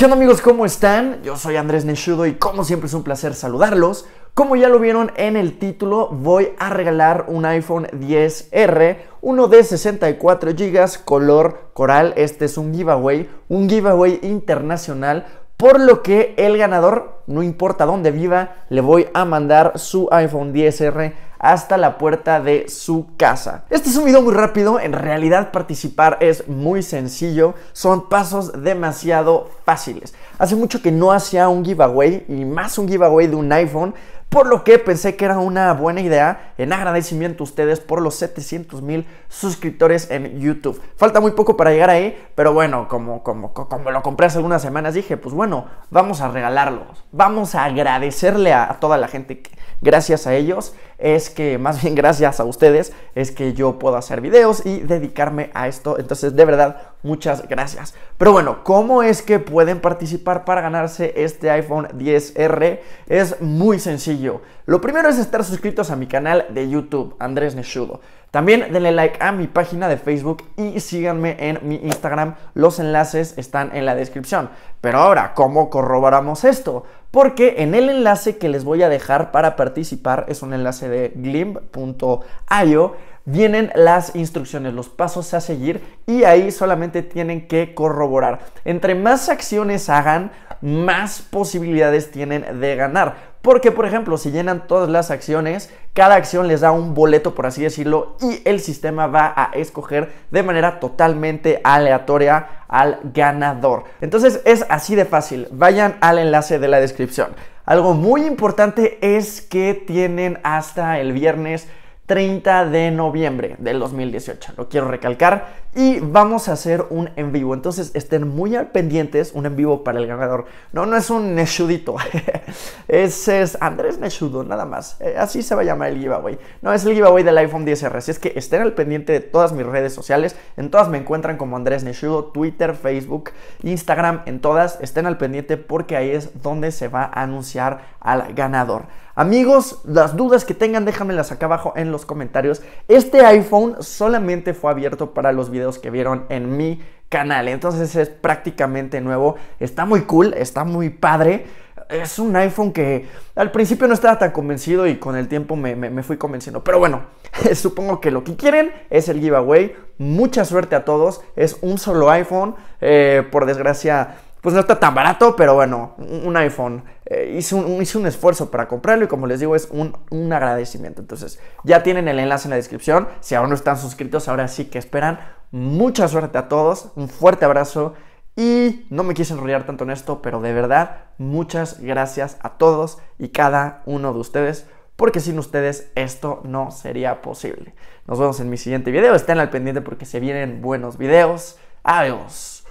¿Qué amigos? ¿Cómo están? Yo soy Andrés Nechudo y como siempre es un placer saludarlos. Como ya lo vieron en el título, voy a regalar un iPhone 10R, uno de 64 GB, color coral. Este es un giveaway, un giveaway internacional, por lo que el ganador, no importa dónde viva, le voy a mandar su iPhone 10R hasta la puerta de su casa. Este es un video muy rápido, en realidad participar es muy sencillo, son pasos demasiado fáciles. Hace mucho que no hacía un giveaway y más un giveaway de un iPhone, por lo que pensé que era una buena idea en agradecimiento a ustedes por los 700 mil suscriptores en YouTube. Falta muy poco para llegar ahí, pero bueno, como, como, como lo compré hace algunas semanas, dije, pues bueno, vamos a regalarlos. Vamos a agradecerle a, toda la gente gracias a ellos es que, más bien gracias a ustedes, es que yo puedo hacer videos y dedicarme a esto. Entonces, de verdad, muchas gracias. Pero bueno, ¿cómo es que pueden participar para ganarse este iPhone 10R? Es muy sencillo. Lo primero es estar suscritos a mi canal de YouTube, Andrés Nechudo También denle like a mi página de Facebook y síganme en mi Instagram. Los enlaces están en la descripción. Pero ahora, ¿cómo corroboramos esto? Porque en el enlace que les voy a dejar para participar es un enlace de glimp.io vienen las instrucciones, los pasos a seguir y ahí solamente tienen que corroborar. Entre más acciones hagan, más posibilidades tienen de ganar. Porque, por ejemplo, si llenan todas las acciones, cada acción les da un boleto, por así decirlo, y el sistema va a escoger de manera totalmente aleatoria al ganador. Entonces es así de fácil. Vayan al enlace de la descripción. Algo muy importante es que tienen hasta el viernes 30 de noviembre del 2018. Lo quiero recalcar, y vamos a hacer un en vivo. Entonces estén muy al pendientes, un en vivo para el ganador. No, no es un nechudito. ese es Andrés Nechudo, nada más. Eh, así se va a llamar el giveaway. No, es el giveaway del iPhone 10R. Así es que estén al pendiente de todas mis redes sociales. En todas me encuentran como Andrés Nechudo, Twitter, Facebook, Instagram, en todas. Estén al pendiente porque ahí es donde se va a anunciar al ganador. Amigos, las dudas que tengan déjamelas acá abajo en los comentarios. Este iPhone solamente fue abierto para los videos que vieron en mi canal. Entonces es prácticamente nuevo. Está muy cool, está muy padre. Es un iPhone que al principio no estaba tan convencido y con el tiempo me, fui convenciendo. Pero bueno, supongo que lo que quieren es el giveaway. Mucha suerte a todos. Es un solo iPhone. Eh, por desgracia pues no está tan barato, pero bueno, un iPhone. Eh, hice, un, esfuerzo para comprarlo y como les digo, es un, agradecimiento. Entonces, ya tienen el enlace en la descripción. Si aún no están suscritos, ahora sí que esperan. Mucha suerte a todos, un fuerte abrazo y no me quise enrollar tanto en esto, pero de verdad, muchas gracias a todos y cada uno de ustedes, porque sin ustedes esto no sería posible. Nos vemos en mi siguiente video, estén al pendiente porque se vienen buenos videos. Adiós.